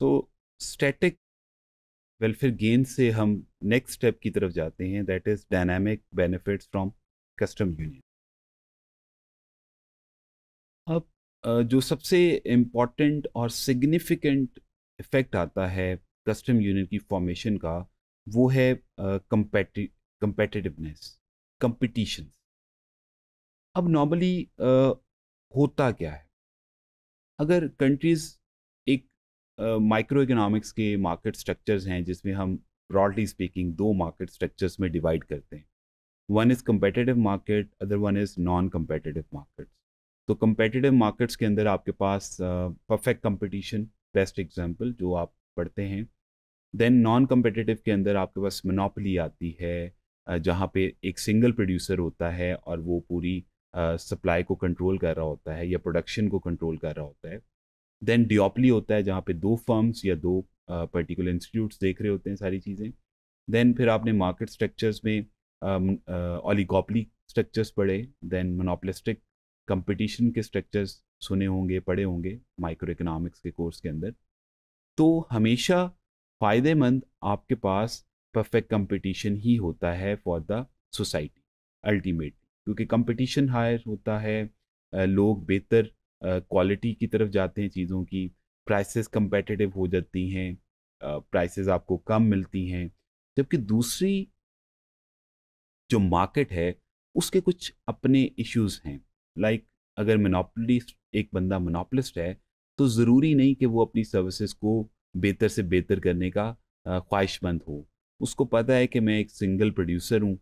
So static welfare gain से हम next step की तरफ जाते हैं that is dynamic benefits from custom union अब जो सबसे इम्पॉर्टेंट और सिग्निफिकेंट इफ़ेक्ट आता है कस्टम यूनियन की फॉर्मेशन का वो है कंपेटिटिवनेस कंपटीशन अब नॉर्मली होता क्या है अगर कंट्रीज़ माइक्रो इकोनॉमिक्स के मार्केट स्ट्रक्चर्स हैं जिसमें हम ब्रॉडली स्पीकिंग दो मार्केट स्ट्रक्चर्स में डिवाइड करते हैं one is competitive market other one is non competitive markets तो कम्पेटिटिव मार्केट्स के अंदर आपके पास परफेक्ट कंपटीशन बेस्ट एग्जांपल जो आप पढ़ते हैं देन नॉन कम्पटिटिव के अंदर आपके पास मनोपली आती है जहाँ पे एक सिंगल प्रोड्यूसर होता है और वो पूरी सप्लाई को कंट्रोल कर रहा होता है या प्रोडक्शन को कंट्रोल कर रहा होता है देन डिओपली होता है जहाँ पे दो फर्म्स या दो पर्टिकुलर uh, इंस्टीट्यूट्स देख रहे होते हैं सारी चीज़ें देन फिर आपने मार्केट स्ट्रक्चर्स में ओलिगोपली स्ट्रक्चर्स पढ़े देन मोनोपलिस्टिक कंपटीशन के स्ट्रक्चर्स सुने होंगे पढ़े होंगे माइक्रो इकोनॉमिक्स के कोर्स के अंदर तो हमेशा फ़ायदेमंद आपके पास परफेक्ट कंपटीशन ही होता है फॉर द सोसाइटी अल्टीमेटली क्योंकि कंपटीशन हायर होता है लोग बेहतर क्वालिटी की तरफ जाते हैं चीज़ों की प्राइसेस कंपेटिटिव हो जाती हैं प्राइसेस आपको कम मिलती हैं जबकि दूसरी जो मार्केट है उसके कुछ अपने इश्यूज हैं लाइक like, अगर मोनोपलिस्ट एक बंदा मोनोपलिस्ट है तो ज़रूरी नहीं कि वो अपनी सर्विसेज को बेहतर से बेहतर करने का ख्वाहिशमंद हो उसको पता है कि मैं एक सिंगल प्रोड्यूसर हूँ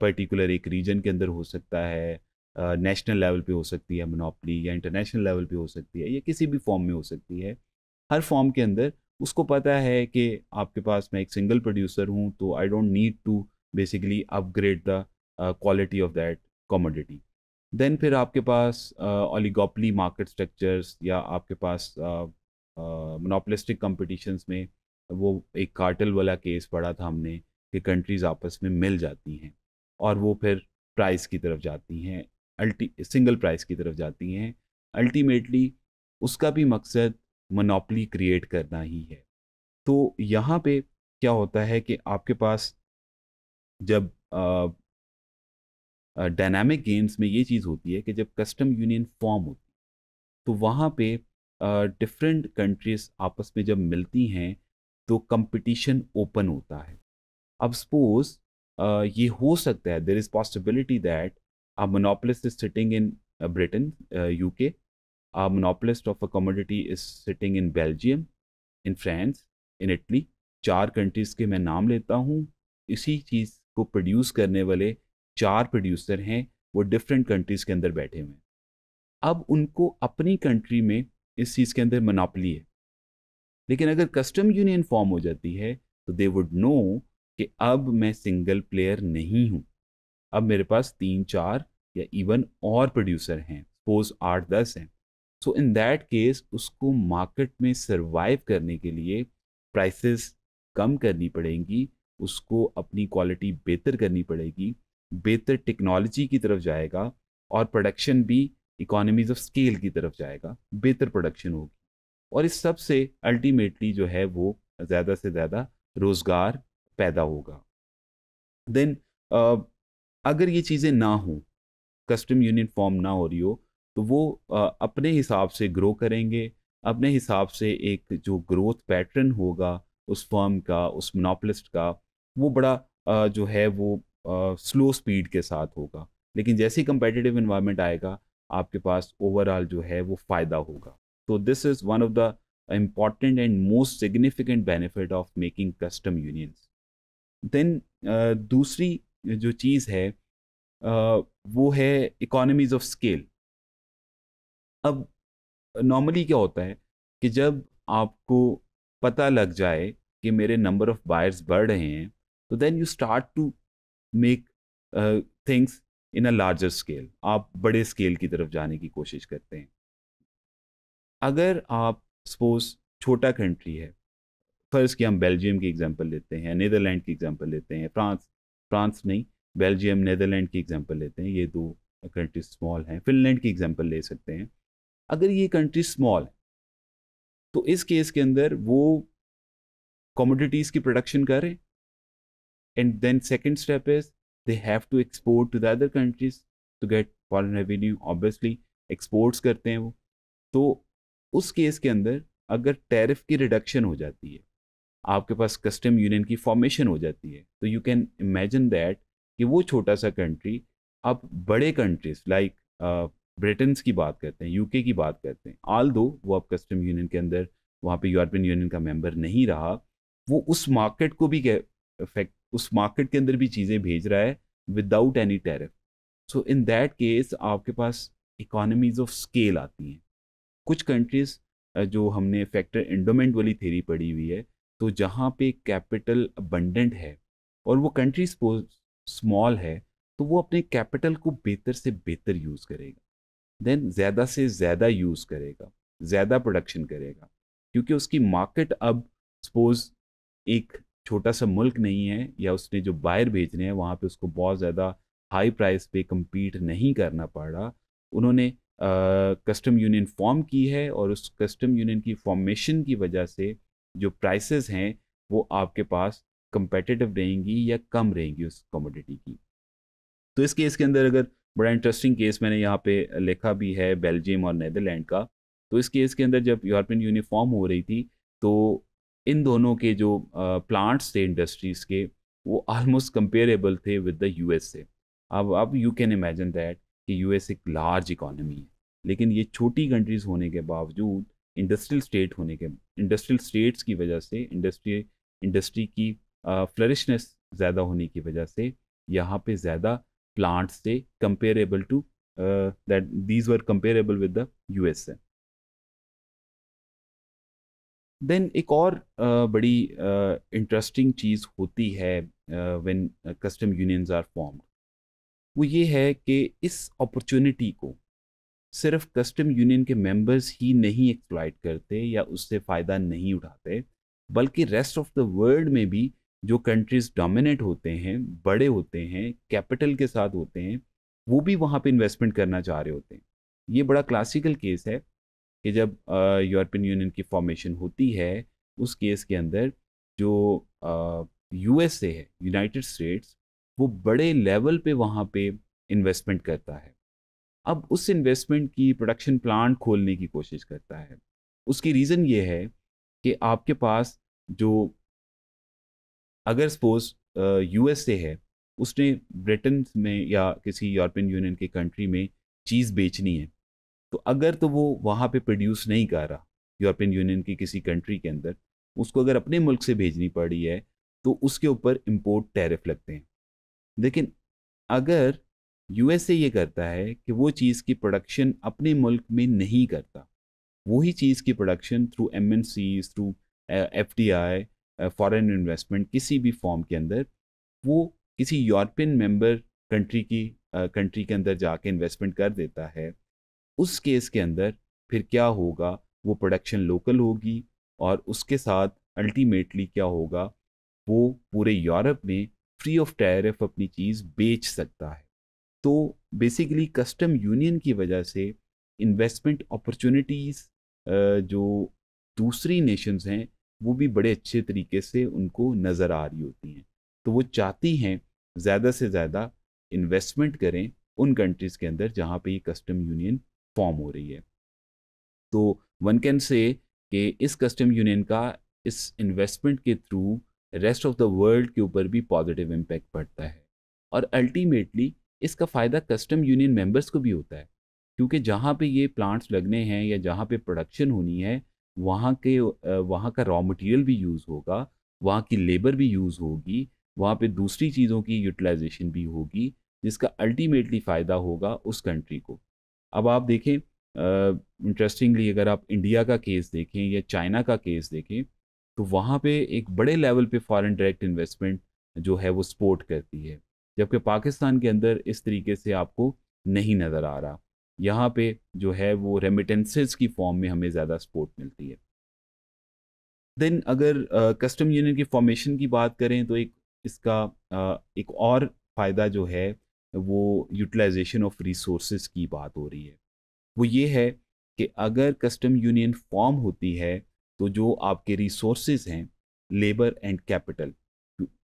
पर्टिकुलर एक रीजन के अंदर हो सकता है नेशनल लेवल पे हो सकती है मोनोपली या इंटरनेशनल लेवल पे हो सकती है या किसी भी फॉर्म में हो सकती है हर फॉर्म के अंदर उसको पता है कि आपके पास मैं एक सिंगल प्रोड्यूसर हूँ तो I don't need to basically upgrade the quality of that commodity then फिर आपके पास ओलीगोपली मार्केट स्ट्रक्चर्स या आपके पास मोनोपलिस्टिक uh, कंपटीशंस uh, में वो एक कार्टल वाला केस पढ़ा था हमने कि कंट्रीज़ आपस में मिल जाती हैं और वो फिर प्राइस की तरफ जाती हैं अल्टी सिंगल प्राइस की तरफ जाती हैं अल्टीमेटली उसका भी मकसद मनोपली क्रिएट करना ही है तो यहाँ पे क्या होता है कि आपके पास जब डायनामिक गेम्स में ये चीज़ होती है कि जब कस्टम यूनियन फॉर्म होती है तो वहाँ पे डिफरेंट uh, कंट्रीज आपस में जब मिलती हैं तो कंपटीशन ओपन होता है अब सपोज uh, ये हो सकता है there is possibility that Our monopolist is sitting in uh, Britain, UK. Uh, Our monopolist of a commodity is sitting in Belgium, in France, in Italy. चार कंट्रीज़ के मैं नाम लेता हूँ इसी चीज़ को प्रोड्यूस करने वाले चार प्रोड्यूसर हैं वो डिफरेंट कंट्रीज़ के अंदर बैठे हुए हैं अब उनको अपनी कंट्री में इस चीज़ के अंदर मनापली है लेकिन अगर कस्टम यूनियन फॉर्म हो जाती है तो दे वुड नो कि अब मैं सिंगल प्लेयर नहीं हूँ अब मेरे पास तीन चार या इवन और प्रोड्यूसर हैं सपोज आठ दस हैं सो इन दैट केस उसको मार्केट में सर्वाइव करने के लिए प्राइसेस कम करनी पड़ेंगी उसको अपनी क्वालिटी बेहतर करनी पड़ेगी बेहतर टेक्नोलॉजी की तरफ जाएगा और प्रोडक्शन भी इकोनॉमीज ऑफ स्केल की तरफ जाएगा बेहतर प्रोडक्शन होगी और इस सब से अल्टीमेटली जो है वो ज़्यादा से ज़्यादा रोज़गार पैदा होगा देन अगर ये चीज़ें ना हों कस्टम यूनियन फॉर्म ना हो रही हो तो वो अपने हिसाब से ग्रो करेंगे अपने हिसाब से एक जो ग्रोथ पैटर्न होगा उस फर्म का उस मोनोपलिस्ट का वो बड़ा जो है वो स्लो स्पीड के साथ होगा लेकिन जैसे ही कंपेटिटिव इन्वायरमेंट आएगा आपके पास ओवरऑल जो है वो फ़ायदा होगा तो this is one of the important and most significant benefit of making custom unions then दूसरी जो चीज़ है वो है इकोनॉमीज ऑफ स्केल अब नॉर्मली क्या होता है कि जब आपको पता लग जाए कि मेरे नंबर ऑफ़ बायर्स बढ़ रहे हैं तो then you start to make things in a larger scale आप बड़े स्केल की तरफ जाने की कोशिश करते हैं अगर आप सपोज छोटा कंट्री है फर्स्ट कि हम बेल्जियम की एग्ज़ाम्पल लेते हैं नीदरलैंड की एग्ज़ाम्पल लेते हैं फ्रांस फ्रांस नहीं बेल्जियम नैदरलैंड की एग्जाम्पल लेते हैं ये दो कंट्री स्मॉल हैं फिनलैंड की एग्जाम्पल ले सकते हैं अगर ये कंट्री स्मॉल है तो इस केस के अंदर वो कॉमोडिटीज़ की प्रोडक्शन करें and then second step is they have to export to the other countries to get foreign revenue obviously exports करते हैं वो तो उस केस के अंदर अगर टैरिफ की रिडक्शन हो जाती है आपके पास कस्टम यूनियन की फॉर्मेशन हो जाती है तो यू कैन इमेजिन दैट कि वो छोटा सा कंट्री अब बड़े कंट्रीज लाइक ब्रिटेन्स की बात करते हैं यूके की बात करते हैं आल दो वो अब कस्टम यूनियन के अंदर वहाँ पे यूरोपियन यूनियन का मेंबर नहीं रहा वो उस मार्केट को भी इफेक्ट उस मार्केट के अंदर भी चीज़ें भेज रहा है without any tariff so in that case आपके पास इकोनॉमीज ऑफ स्केल आती हैं कुछ कंट्रीज़ जो हमने फैक्टर इंडोमेंट वाली थेरी पढ़ी हुई है तो जहाँ पे कैपिटल अबंडेंट है और वो कंट्रीज स्मॉल है तो वो अपने कैपिटल को बेहतर से बेहतर यूज़ करेगा देन ज़्यादा से ज़्यादा यूज़ करेगा ज़्यादा प्रोडक्शन करेगा क्योंकि उसकी मार्केट अब सपोज एक छोटा सा मुल्क नहीं है या उसने जो बायर भेजने हैं वहाँ पे उसको बहुत ज़्यादा हाई प्राइस पे कम्पीट नहीं करना पड़ रहा उन्होंने कस्टम यूनियन फॉर्म की है और उस कस्टम यूनियन की फॉर्मेशन की वजह से जो प्राइसेस हैं वो आपके पास कंपेटिटिव रहेंगी या कम रहेंगी उस कमोडिटी की तो इस केस के अंदर अगर बड़ा इंटरेस्टिंग केस मैंने यहाँ पे लिखा भी है बेल्जियम और नैदरलैंड का तो इस केस के अंदर जब यूरोपियन यूनिफॉर्म हो रही थी तो इन दोनों के जो प्लांट्स थे इंडस्ट्रीज़ के वो आलमोस्ट कंपेरेबल थे with the U S A अब अब यू कैन इमेजन दैट कि यू एस एक लार्ज इकॉनमी है लेकिन ये छोटी कंट्रीज़ होने के बावजूद इंडस्ट्रियल स्टेट होने के इंडस्ट्रियल स्टेट्स की वजह से इंडस्ट्री इंडस्ट्री की फ्लरिशनेस ज़्यादा होने की वजह से यहाँ पे ज़्यादा प्लांट्स थे comparable to that these were comparable with the USA then एक और uh, बड़ी इंटरेस्टिंग uh, चीज़ होती है when custom unions are formed वो ये है कि इस अपॉर्चुनिटी को सिर्फ कस्टम यूनियन के मेंबर्स ही नहीं एक्सप्लाइट करते या उससे फ़ायदा नहीं उठाते बल्कि रेस्ट ऑफ द वर्ल्ड में भी जो कंट्रीज डोमिनेट होते हैं बड़े होते हैं कैपिटल के साथ होते हैं वो भी वहाँ पे इन्वेस्टमेंट करना चाह रहे होते हैं ये बड़ा क्लासिकल केस है कि जब यूरोपियन यूनियन की फॉर्मेशन होती है उस केस के अंदर जो यूएसए है यूनाइटेड स्टेट्स वो बड़े लेवल पे वहाँ पे इन्वेस्टमेंट करता है अब उस इन्वेस्टमेंट की प्रोडक्शन प्लांट खोलने की कोशिश करता है उसकी रीज़न ये है कि आपके पास जो अगर सपोज ए है उसने ब्रिटेन में या किसी यूरोपियन यूनियन के कंट्री में चीज़ बेचनी है तो अगर तो वो वहाँ पे प्रोड्यूस नहीं कर रहा यूरोपियन यूनियन की किसी कंट्री के अंदर उसको अगर अपने मुल्क से भेजनी पड़ी है तो उसके ऊपर इम्पोर्ट टैरिफ लगते हैं लेकिन अगर यूएसए ये करता है कि वो चीज़ की प्रोडक्शन अपने मुल्क में नहीं करता वही चीज़ की production through M through F foreign investment किसी भी फॉर्म के अंदर वो किसी यूरोपियन मेंबर कंट्री की कंट्री के अंदर जाके इन्वेस्टमेंट कर देता है उस केस के अंदर फिर क्या होगा वो प्रोडक्शन लोकल होगी और उसके साथ अल्टीमेटली क्या होगा वो पूरे यूरोप में फ्री ऑफ टैरिफ अपनी चीज़ बेच सकता है तो बेसिकली कस्टम यूनियन की वजह से इन्वेस्टमेंट अपॉर्चुनिटीज़ जो दूसरी नेशंस हैं वो भी बड़े अच्छे तरीके से उनको नज़र आ रही होती हैं तो वो चाहती हैं ज़्यादा से ज़्यादा इन्वेस्टमेंट करें उन कंट्रीज़ के अंदर जहाँ पे ये कस्टम यूनियन फॉर्म हो रही है तो वन कैन से कि इस कस्टम यूनियन का इस इन्वेस्टमेंट के through rest of the world के ऊपर भी पॉजिटिव इम्पेक्ट पड़ता है और अल्टीमेटली इसका फ़ायदा कस्टम यूनियन मेम्बर्स को भी होता है क्योंकि जहाँ पे ये प्लांट्स लगने हैं या जहाँ पे प्रोडक्शन होनी है वहाँ के वहाँ का रॉ मटेरियल भी यूज़ होगा वहाँ की लेबर भी यूज़ होगी वहाँ पे दूसरी चीज़ों की यूटिलाइजेशन भी होगी जिसका अल्टीमेटली फ़ायदा होगा उस कंट्री को अब आप देखें इंटरेस्टिंगली अगर आप इंडिया का केस देखें या चाइना का केस देखें तो वहाँ पे एक बड़े लेवल पे फॉरेन डायरेक्ट इन्वेस्टमेंट जो है वो सपोर्ट करती है जबकि पाकिस्तान के अंदर इस तरीके से आपको नहीं नज़र आ रहा यहाँ पे जो है वो रेमिटेंसेज की फॉर्म में हमें ज़्यादा सपोर्ट मिलती है देन अगर कस्टम यूनियन की फॉर्मेशन की बात करें तो एक इसका uh, एक और फ़ायदा जो है वो यूटिलाइजेशन ऑफ रिसोर्स की बात हो रही है वो ये है कि अगर कस्टम यूनियन फॉर्म होती है तो जो आपके रिसोर्स हैं लेबर एंड कैपिटल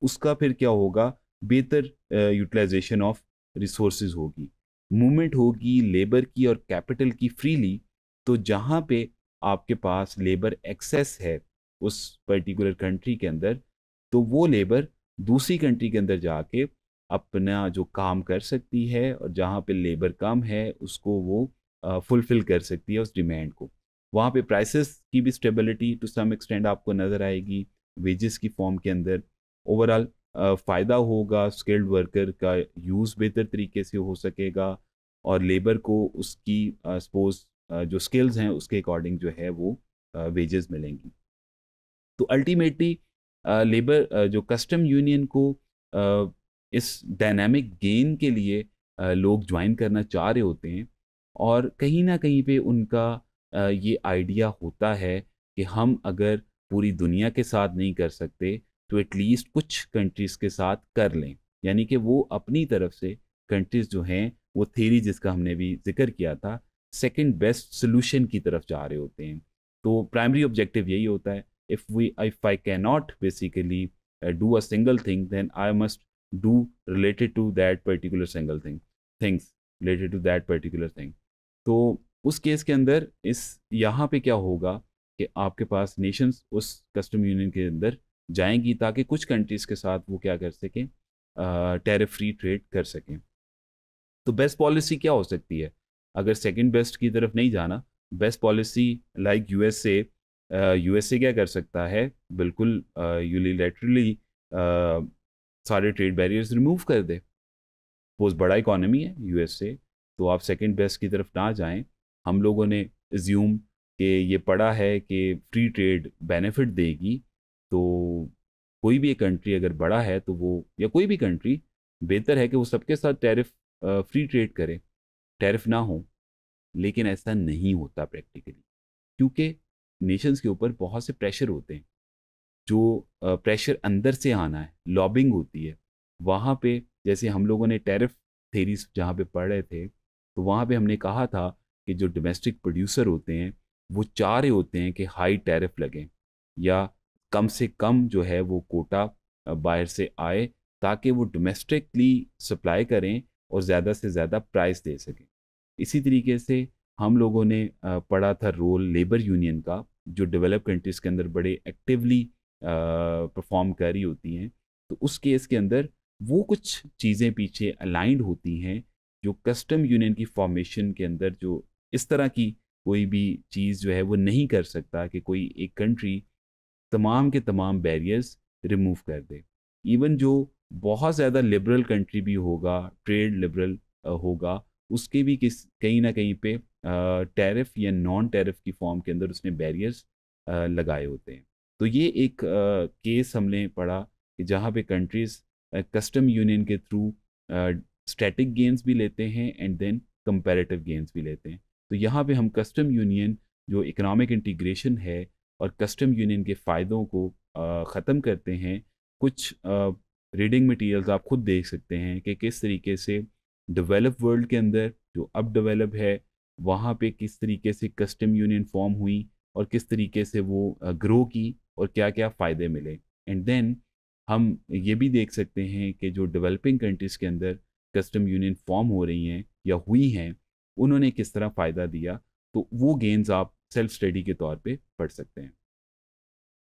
उसका फिर क्या होगा बेहतर यूटिलाइजेशन ऑफ रिसोर्स होगी मूवमेंट होगी लेबर की और कैपिटल की फ्रीली तो जहाँ पे आपके पास लेबर एक्सेस है उस पर्टिकुलर कंट्री के अंदर तो वो लेबर दूसरी कंट्री के अंदर जाके अपना जो काम कर सकती है और जहाँ पे लेबर कम है उसको वो फुलफ़िल कर सकती है उस डिमांड को वहाँ पे प्राइसेस की भी स्टेबिलिटी टू सम एक्सटेंड आपको नज़र आएगी वेजेस की फॉर्म के अंदर ओवरऑल फ़ायदा होगा स्किल्ड वर्कर का यूज़ बेहतर तरीके से हो सकेगा और लेबर को उसकी सपोज जो स्किल्स हैं उसके अकॉर्डिंग जो है वो वेजेस मिलेंगी तो अल्टीमेटली लेबर जो कस्टम यूनियन को इस डायनामिक गेन के लिए लोग ज्वाइन करना चाह रहे होते हैं और कहीं ना कहीं पे उनका ये आइडिया होता है कि हम अगर पूरी दुनिया के साथ नहीं कर सकते तो एटलीस्ट कुछ कंट्रीज़ के साथ कर लें यानी कि वो अपनी तरफ से कंट्रीज़ जो हैं वो थेरी जिसका हमने भी जिक्र किया था सेकेंड बेस्ट सोल्यूशन की तरफ जा रहे होते हैं तो प्राइमरी ऑब्जेक्टिव यही होता है if we if I cannot basically do a single thing then I must do related to that particular single thing things related to that particular thing तो उस केस के अंदर इस यहाँ पे क्या होगा कि आपके पास नेशंस उस कस्टम यूनियन के अंदर जाएंगी ताकि कुछ कंट्रीज़ के साथ वो क्या कर सकें टेरिफ फ्री ट्रेड कर सकें तो बेस्ट पॉलिसी क्या हो सकती है अगर सेकंड बेस्ट की तरफ नहीं जाना best policy like USA USA क्या कर सकता है बिल्कुल यूनिलेटरली uh, सारे ट्रेड बैरियर्स रिमूव कर दे वो बड़ा इकोनॉमी है यूएसए तो आप सेकंड बेस्ट की तरफ ना जाएं हम लोगों ने ज्यूम कि ये पढ़ा है कि फ्री ट्रेड बेनिफिट देगी तो कोई भी एक कंट्री अगर बड़ा है तो वो या कोई भी कंट्री बेहतर है कि वो सबके साथ टैरिफ फ्री ट्रेड करे टैरिफ ना हो लेकिन ऐसा नहीं होता प्रैक्टिकली क्योंकि नेशंस के ऊपर बहुत से प्रेशर होते हैं जो प्रेशर अंदर से आना है लॉबिंग होती है वहाँ पे जैसे हम लोगों ने टैरिफ थेरीज जहाँ पे पढ़ रहे थे तो वहाँ पे हमने कहा था कि जो डोमेस्टिक प्रोड्यूसर होते हैं वो चाह रहे होते हैं कि हाई टैरिफ लगें या कम से कम जो है वो कोटा बाहर से आए ताकि वो डोमेस्टिकली सप्लाई करें और ज़्यादा से ज़्यादा प्राइस दे सकें इसी तरीके से हम लोगों ने पढ़ा था रोल लेबर यूनियन का जो डेवलप कंट्रीज़ के अंदर बड़े एक्टिवली परफॉर्म कर रही होती हैं तो उस केस के अंदर वो कुछ चीज़ें पीछे अलाइंड होती हैं जो कस्टम यूनियन की फॉर्मेशन के अंदर जो इस तरह की कोई भी चीज़ जो है वो नहीं कर सकता कि कोई एक कंट्री तमाम के तमाम बैरियर्स रिमूव कर दे इवन जो बहुत ज़्यादा लिबरल कंट्री भी होगा ट्रेड लिबरल होगा उसके भी किस कहीं ना कहीं पे टैरिफ या नॉन टैरिफ की फॉर्म के अंदर उसने बैरियर्स लगाए होते हैं तो ये एक केस हमने पढ़ा कि जहाँ पे कंट्रीज़ कस्टम यूनियन के थ्रू स्टैटिक गेंस भी लेते हैं एंड देन कंपैरेटिव गेंस भी लेते हैं तो यहाँ पे हम कस्टम यूनियन जो इकोनॉमिक इंटीग्रेशन है और कस्टम यूनियन के फ़ायदों को ख़त्म करते हैं कुछ रीडिंग मटेरियल्स आप खुद देख सकते हैं कि किस तरीके से डेवलप वर्ल्ड के अंदर जो अब डेवलप है वहाँ पे किस तरीके से कस्टम यूनियन फॉर्म हुई और किस तरीके से वो ग्रो की और क्या क्या फ़ायदे मिले एंड देन हम ये भी देख सकते हैं कि जो डेवलपिंग कंट्रीज़ के अंदर कस्टम यूनियन फॉर्म हो रही हैं या हुई हैं उन्होंने किस तरह फ़ायदा दिया तो वो गेंस आप सेल्फ स्टडी के तौर पे पढ़ सकते हैं